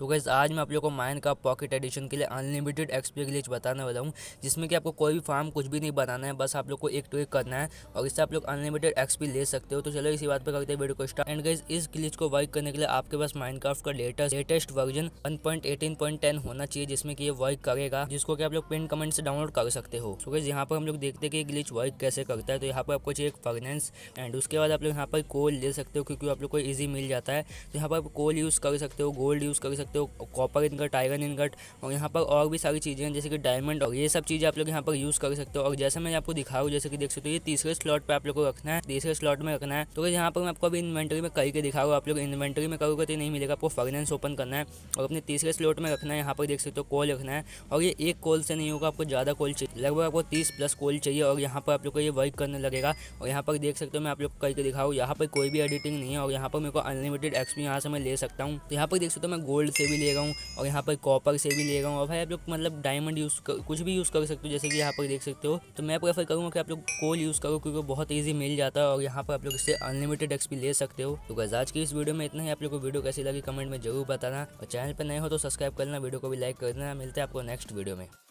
सो gas आज मैं आप लोग को माइन का पॉकेट एडिशन के लिए अनलिमिटेड एक्सपी ग्लिच बताने वाला हूँ जिसमें कि आपको कोई भी फार्म कुछ भी नहीं बनाना है बस आप लोग को एक टू एक करना है और इससे आप लोग अनलिमिटेड एक्सपी ले सकते हो तो चलो इसी बात पर करते हैं वीडियो को स्टार्ट एंड गैस इस ग्लिच को वर्क करने के लिए आपके पास माइंड का लेटेस्ट लेटेस्ट वर्जन वन होना चाहिए जिसमें कि ये वर्क करेगा जिसको कि आप लोग पिन कमेंट से डाउनलोड कर सकते हो सो गैस यहाँ पर हम लोग देखते हैं कि ग्लिच वर्क कैसे करता है तो यहाँ पर आपको चाहिए एक एंड उसके बाद आप लोग यहाँ पर कोल ले सकते हो क्योंकि आप लोग को ईजी मिल जाता है तो यहाँ पर आप कोल यूज़ कर सकते हो गोल्ड यूज़ कर सकते सकते हो कॉपर इनकट टाइगर इनकट और यहाँ पर और भी सारी चीज़ें हैं जैसे कि डायमंड और ये सब चीज़ें आप लोग यहाँ पर यूज़ कर सकते हो और जैसे मैं आपको दिखाऊँ जैसे कि देख सकते हो ये तीसरे स्लॉट पर आप लोग को रखना है तीसरे स्लॉट में रखना है तो यहाँ पर मैं आपको अभी इन्वेंट्री में करके दिखाऊँ आप लोग इन्वेंट्री में करोगे तो नहीं मिलेगा आपको फाइनेंस ओपन करना है और अपने तीसरे स्लॉट में रखना है यहाँ पर देख सकते हो कॉल रखना है और ये एक कॉल से नहीं होगा आपको ज़्यादा कॉल चाहिए लगभग आपको तीस प्लस कॉल चाहिए और यहाँ पर आप लोग को ये वर्क करने लगेगा और यहाँ पर देख सकते हो मैं आप लोग करके दिखाऊँ यहाँ पर कोई भी एडिटिंग नहीं है और यहाँ पर मेरे को अनलिमिटेड एक्सपी यहाँ से मैं ले सकता हूँ तो यहाँ पर देख सकते हो मैं गोल्ड गोल्ड से भी ले रहा हूँ और यहाँ पर कॉपर से भी ले रहा हूँ और भाई आप लोग मतलब डायमंड यूज़ कर कुछ भी यूज़ कर सकते हो जैसे कि यहाँ पर देख सकते हो तो मैं प्रेफर करूँगा कि आप लोग कोल यूज़ करो क्योंकि बहुत ईजी मिल जाता है और यहाँ पर आप लोग इससे अनलिमिटेड एक्सपी ले सकते हो तो गज आज की इस वीडियो में इतना ही आप लोग को वीडियो कैसी लगी कमेंट में जरूर बताना और चैनल पर नए हो तो सब्सक्राइब करना वीडियो को भी लाइक कर देना मिलते हैं आपको नेक्स्ट वीडियो में